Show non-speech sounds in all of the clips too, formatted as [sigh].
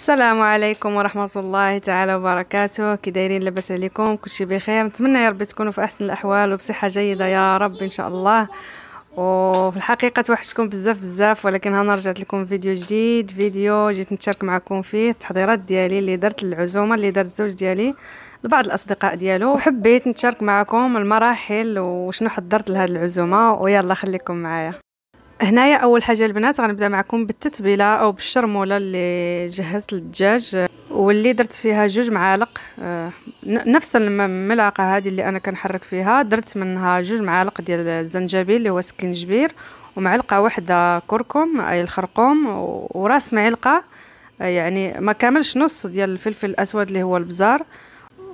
السلام عليكم ورحمة الله تعالى وبركاته كي دايرين لاباس عليكم كلشي بخير نتمنى يا ربي تكونوا في احسن الاحوال وبصحة جيدة يا رب ان شاء الله وفي الحقيقة توحشتكم بزاف بزاف ولكن هنا رجعت لكم فيديو جديد فيديو جيت نتشارك معكم فيه التحضيرات ديالي اللي درت للعزومة اللي درت الزوج ديالي لبعض الاصدقاء ديالو وحبيت نتشارك معكم المراحل وشنو حضرت لهاد العزومة ويلا خليكم معايا هنايا اول حاجه البنات غنبدا معكم بالتتبيله او بالشرموله اللي جهزت للدجاج واللي درت فيها جوج معالق آه، نفس الملعقه هذه اللي انا كنحرك فيها درت منها جوج معالق ديال الزنجبيل اللي هو سكنجبير ومعلقه واحده كركم اي الخرقوم وراس معلقه آه، يعني ما كاملش نص ديال الفلفل الاسود اللي هو البزار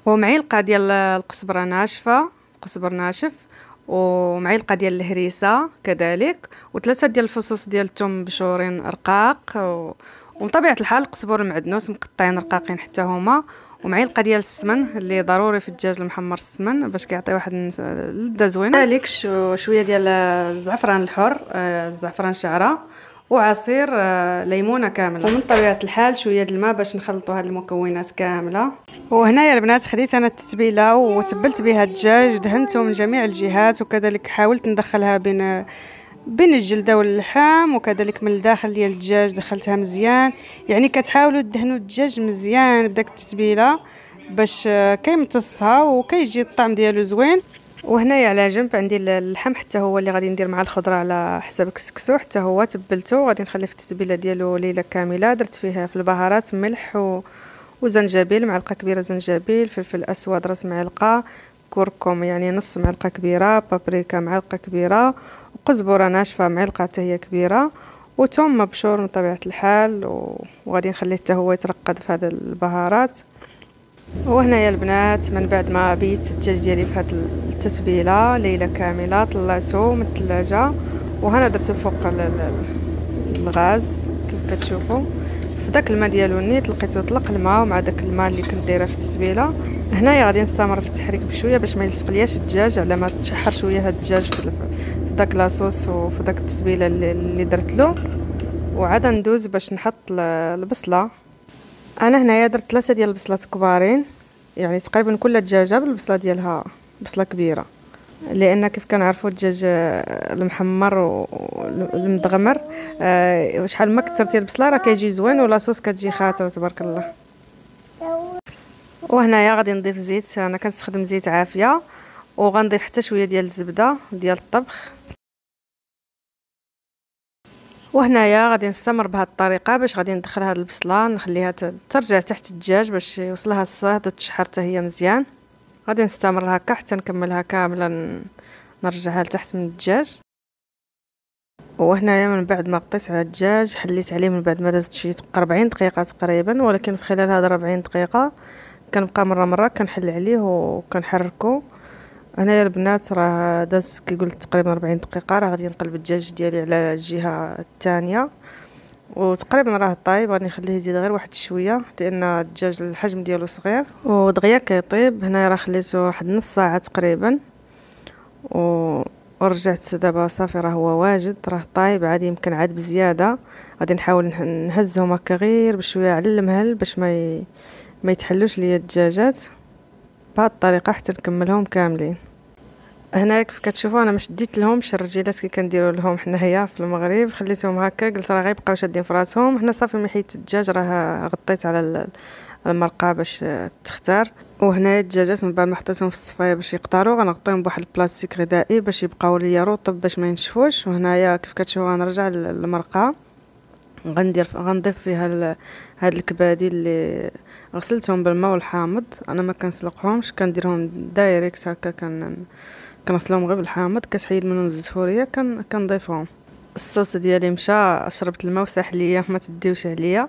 ومعلقه ديال القزبره ناشفه قزبر ناشف ومعلقه ديال الهريسه كذلك وثلاثه ديال الفصوص ديال الثوم بشورين رقاق و... ومن الحال قزبور المعدنوس مقطعين رقاقين حتى هما ومعلقه ديال السمن اللي ضروري في الدجاج المحمر السمن باش كيعطي واحد اللذه زوينه كذلك شويه ديال الزعفران الحر آه، الزعفران شعره وعصير آه، ليمونه كامله ومن طبيعه الحال شويه الماء باش نخلطوا هاد المكونات كامله وهنايا البنات خديت انا التتبيله وتبلت بها الدجاج دهنته من جميع الجهات وكذلك حاولت ندخلها بين بين الجلده واللحم وكذلك من الداخل ديال الدجاج دخلتها مزيان يعني كتحاولوا تدهنوا الدجاج مزيان بداك التتبيله باش آه، كيمتصها وكيجي الطعم ديالو زوين وهنايا على جنب عندي اللحم حتى هو اللي غادي ندير مع الخضره على حساب الكسكسو حتى هو تبلته غادي نخلي في التتبيله ديالو ليله كامله درت فيها في البهارات ملح و... وزنجبيل معلقه كبيره زنجبيل فلفل اسود راس معلقه كركم يعني نص معلقه كبيره بابريكا معلقه كبيره وقزبره ناشفه معلقه حتى هي كبيره وثوم مبشور من طبيعه الحال وغادي نخليه حتى هو يترقد في هذه البهارات وهنايا البنات من بعد ما بيت الدجاج ديالي في هذا التتبيله ليله كامله طلعته من الثلاجه وهنا درته فوق الغاز كيف كتشوفوا في داك الماء ديالو نيت لقيتو طلق الماء مع داك الماء اللي كنت دايره في التتبيله هنايا غادي نستمر في التحريك بشويه باش ما يلصق ليش الدجاج على ما تشحر شويه هاد الدجاج في داك لاصوص وفي داك التتبيله اللي درت له وعاد ندوز باش نحط البصله انا هنايا درت ثلاثه ديال البصلات كبارين يعني تقريبا كل دجاجه بالبصله ديالها بصله كبيره لان كيف كنعرفوا الدجاج آه، المحمر والمدغمر آه، شحال ما كثرتي البصله راه كيجي زوين ولاصوص كتجي خاطره تبارك الله وهنايا غادي نضيف زيت انا كنستخدم زيت عافيه وغنضيف حتى شويه ديال الزبده ديال الطبخ وهنايا غادي نستمر بهاد الطريقه باش غادي ندخل هاد البصله نخليها ترجع تحت الدجاج باش يوصلها الصهد وتشحر حتى هي مزيان غادي نستمر هكا حتى نكملها كامله نرجعها لتحت من الدجاج وهنايا من بعد ما غطيت على الدجاج حليت عليه من بعد ما دازت شي 40 دقيقه تقريبا ولكن في خلال هاد 40 دقيقه كنبقى مره مره كنحل عليه وكنحركو هنايا البنات راه دازت كي قلت تقريبا 40 دقيقه راه غادي نقلب الدجاج ديالي على الجهه الثانيه وتقريبا راه طايب غادي نخليه يزيد غير واحد شويه لان الدجاج الحجم ديالو صغير ودغيا كيطيب هنا راه خليته واحد نص ساعه تقريبا و ورجعت دابا صافي راه هو واجد راه طايب عاد يمكن عاد بزياده غادي نحاول نهزهم هكا غير بشويه على المهل باش ما ي... ما يتحلوش ليا الدجاجات بهاد الطريقه حتى نكملهم كاملين هناك كيف كتشوفوا انا ما شديت لهمش الرجيلات كي كنديروا لهم حنايا في المغرب خليتهم هكا قلت راه غيبقاو شادين في راسهم حنا صافي من حيت الدجاج راه غطيت على المرقه باش تختار وهنا الدجاجات من بعد ما حطيتهم في الصفايه باش يقطروا غنغطيهم بواحد البلاستيك غذائي باش يبقاو ليا رطب باش ما ينشفوش وهنايا كيف كتشوفوا غنرجع للمرقه غندير غنضيف فيها هاد الكبادي اللي غسلتهم بالماء والحامض انا ما كنسلقهمش كنديرهم دايريكت هكا كن كنغسلهم غير بالحامض كتحيد منهم الزفوريه كن كنضيفهم الصوت ديالي مشى شربت الماء وساح ليا ما تديوش عليا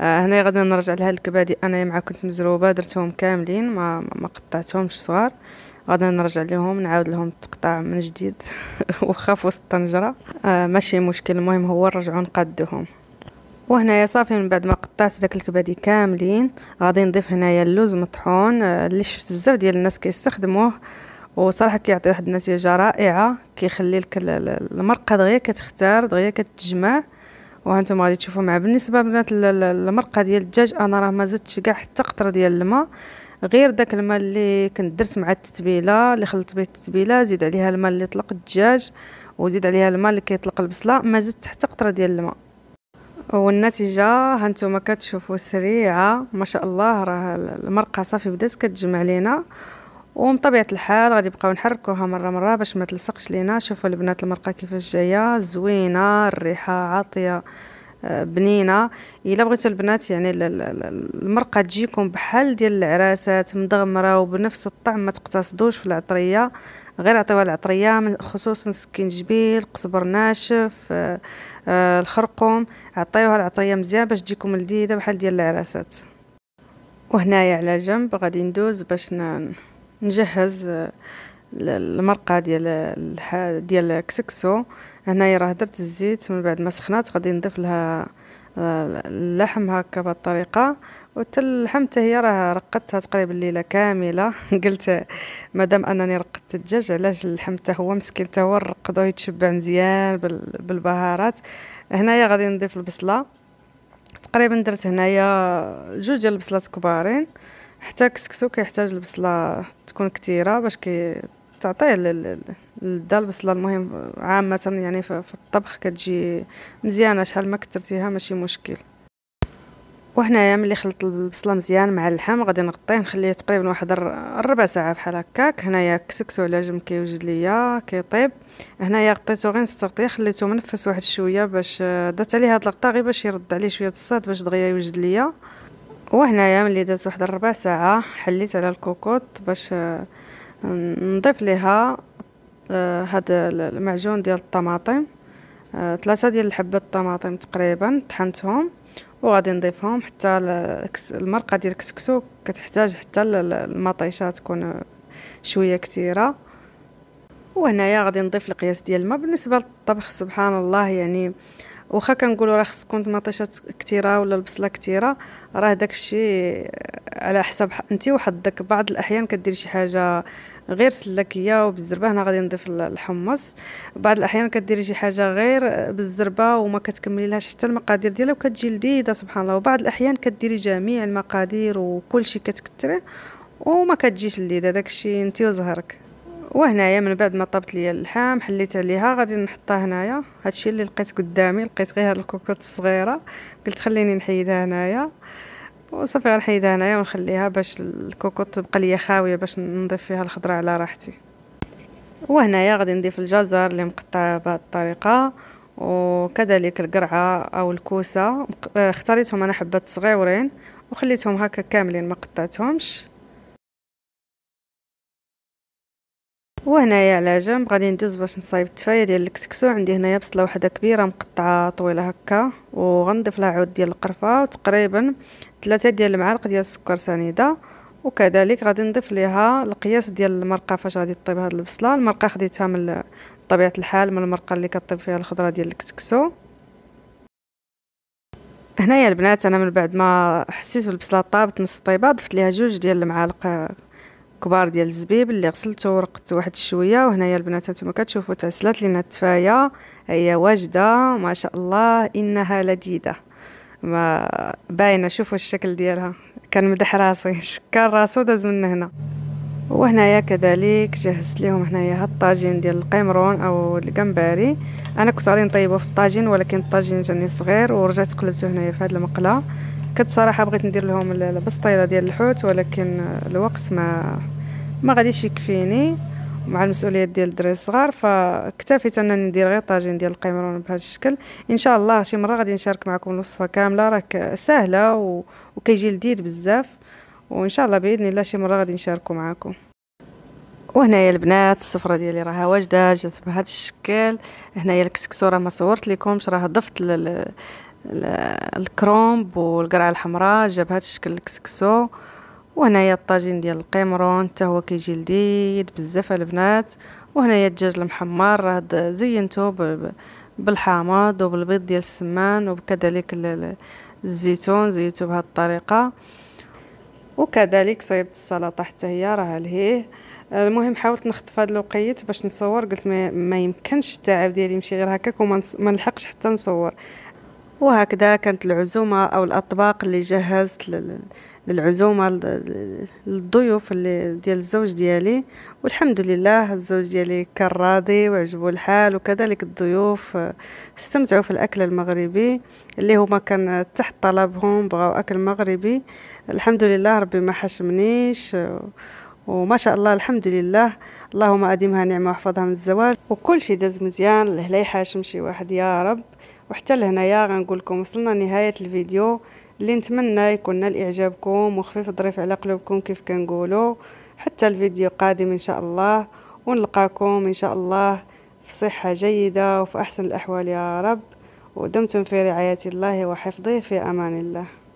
آه هنا غادي نرجع لهاد الكبادي انايا مع كنت مزروبه درتهم كاملين ما ما قطعتهمش صغار غادي نرجع لهم نعاود لهم التقطاع من جديد [laughs] واخا في وسط الطنجره آه ماشي مشكل المهم هو نرجعو نقادوهم وهنايا صافي من بعد ما قطعت داك الكبادي كاملين غادي نضيف هنايا اللوز مطحون آه، اللي شفت بزاف ديال الناس كيستخدموه كي وصراحه كيعطي واحد النتيجه رائعه كيخلي لك المرقه دغيا كتختار دغيا كتجمع وهانتوما غادي تشوفوا معاه بالنسبه بنات المرقه ديال الدجاج انا راه ما زدتش كاع حتى قطره ديال الماء غير داك الماء اللي كنت درت مع التتبيله اللي خلطت به التتبيله زيد عليها الماء اللي طلق الدجاج وزيد عليها الماء اللي كيطلق البصله ما زدت حتى قطره ديال الماء والنتيجه هانتوما كتشوفوا سريعه ما شاء الله راه المرقه صافي بدات كتجمع لينا ومن طبيعه الحال غادي نبقاو نحركوها مره مره باش ما تلصقش لينا شوفوا البنات المرقه كيفاش جايه زوينه الريحه عاطيه آه، بنينه الا بغيتو البنات يعني المرقه تجيكم بحال ديال العراسات مدغمره وبنفس الطعم ما تقتصدوش في العطريه غير عطيوها العطريه من خصوصا سكينجبيل قزبر ناشف آه، آه، الخرقوم عطيوها العطريه مزيان باش تجيكم لذيذه بحال ديال العراسات وهنايا على جنب غادي ندوز باش نجهز آه، المرقه ديال ديال الكسكسو هنايا راه درت الزيت من بعد ما سخنات غادي نضيف لها آه، اللحم هكا بهاد الطريقه وحتى اللحم حتى هي راه رقدتها تقريبا الليله كامله [laughs] قلت مادام انني رقدت الدجاج علاش اللحم حتى هو مسكين حتى هو رقدو يتشبع مزيان بالبهارات هنايا غادي نضيف البصله تقريبا درت هنايا جوج ديال البصلات كبارين حتى الكسكسو كيحتاج البصله تكون كثيره باش كي تعطيه للدا البصله المهم عامه يعني في الطبخ كتجي مزيانه شحال ما كثرتيها ماشي مشكل وهنايا ملي خلطت البصله مزيان مع اللحم غادي نغطيه نخليه تقريبا واحد ربع ساعه بحال هكاك هنايا كسكسو على جنب كيوجد ليا كيطيب هنايا غطيته غير نستغطي خليته منفس واحد شويه باش آه، درت عليه هاد الغطا غير باش يرد عليه شويه الصاد باش دغيا يوجد ليا وهنايا ملي دازت واحد الربع ساعه حليت على الكوكوط باش آه، نضيف ليها هذا آه، المعجون ديال الطماطم ثلاثه آه، ديال الحبات الطماطم تقريبا طحنتهم وغادي نضيفهم حتى المرقه ديال الكسكسو كتحتاج حتى المطيشه تكون شويه كثيره وهنايا غادي نضيف القياس ديال الماء بالنسبه للطبخ سبحان الله يعني واخا كنقولوا راه خصكم تكون كثيره ولا البصله كثيره راه داكشي على حساب انت وحظك بعض الاحيان كدير شي حاجه غير سلاكيه وبالزربه هنا غادي نضيف الحمص بعض الاحيان كديري شي حاجه غير بالزربه وما كتكملي لهاش حتى المقادير ديالها وكتجي لذيذه سبحان الله وبعض الاحيان كديري جميع المقادير شيء كتكثري وما كتجيش لذيذه داكشي انت وزهرك وهنايا من بعد ما طابت ليا اللحام حليت عليها غادي نحطها هنايا هادشي اللي لقيت قدامي لقيت غير هاد الكوكوط الصغيره قلت خليني نحيدها هنايا وصافي غنحيدها هنايا ونخليها باش الكوكوط تبقى ليا خاويه باش نضيف فيها الخضره على راحتي وهنايا غادي نضيف الجزر اللي مقطع بهذه الطريقه وكذلك القرعه او الكوسه آه، اختاريتهم انا حبات صغيورين وخليتهم هكا كاملين ما قطعتهمش وهنايا على جنب غادي ندوز باش نصايب التفايه ديال الكسكسو عندي هنايا بصله وحده كبيره مقطعه طويله هكا وغنضيف لها عود ديال القرفه وتقريبا ثلاثة ديال المعالق ديال السكر سنيده وكذلك غادي نضيف ليها القياس ديال المرقه فاش غادي طيب هاد البصله المرقه خديتها من طبيعه الحال من المرقه اللي كطيب فيها الخضره ديال الكسكسو هنايا البنات انا من بعد ما حسيت بالبصله طابت نص طيبه ضفت ليها جوج ديال المعالق كبار ديال الزبيب اللي غسلته ورقدته واحد شويه وهنايا البنات هانتوما كتشوفوا تعسلات لنا التفايا هي واجده ما شاء الله انها لذيذه ما باينه شوفوا الشكل ديالها كنمدح راسي شكر راسو داز من هنا وهنايا كذلك جهزت لهم هنايا هاد الطاجين ديال القمرون او الجمبري انا كنت غادي نطيبو في الطاجين ولكن الطاجين جاني صغير ورجعت قلبته هنايا في هاد المقله كنت صراحه بغيت ندير لهم البسطيله ديال الحوت ولكن الوقت ما ما غاديش يكفيني مع المسؤوليات ديال الدراري الصغار فاكتفيت انني ندير غير طاجين ديال القيمرون بهذا الشكل ان شاء الله شي مره غادي نشارك معكم الوصفه كامله راه سهله و... وكيجي لذيذ بزاف وان شاء الله باذن الله شي مره غادي نشاركو معكم وهنايا البنات السفره ديالي راها واجده جات بهذا الشكل هنايا الكسكسو راه ما صورت لكمش راه ضفت الكرومب والقرعه الحمراء جاب هذا الشكل الكسكسو وهنايا الطاجين ديال القمرون حتى هو كيجي لذيذ بزاف البنات وهنايا الدجاج المحمر راه زينته بالحامض وبالبيض ديال السمان وكذلك الزيتون زيتو بهذه الطريقه وكذلك صيبت السلطه حتى هي راه لهيه المهم حاولت نخطف هاد الوقيت باش نصور قلت ما يمكنش التعب ديالي يمشي غير هكاك وما نلحقش حتى نصور وهكذا كانت العزومة أو الأطباق اللي جهزت للعزومة للضيوف اللي ديال الزوج ديالي والحمد لله الزوج ديالي كان راضي وعجبو الحال وكذلك الضيوف آه، استمتعوا في الأكل المغربي اللي هما كان تحت طلبهم بغاو أكل مغربي الحمد لله ربي ما حشمنيش آه، وما شاء الله الحمد لله اللهم أديمها نعمة وحفظها من الزوال وكل شيء داز مزيان لهلا يحاشم شي واحد يا رب وحتى لهنايا غنقول لكم وصلنا لنهايه الفيديو اللي نتمنى يكون نال اعجابكم وخفيف ظريف على قلوبكم كيف كنقولوا حتى الفيديو قادم ان شاء الله ونلقاكم ان شاء الله في صحه جيده وفي احسن الاحوال يا رب ودمتم في رعايه الله وحفظه في امان الله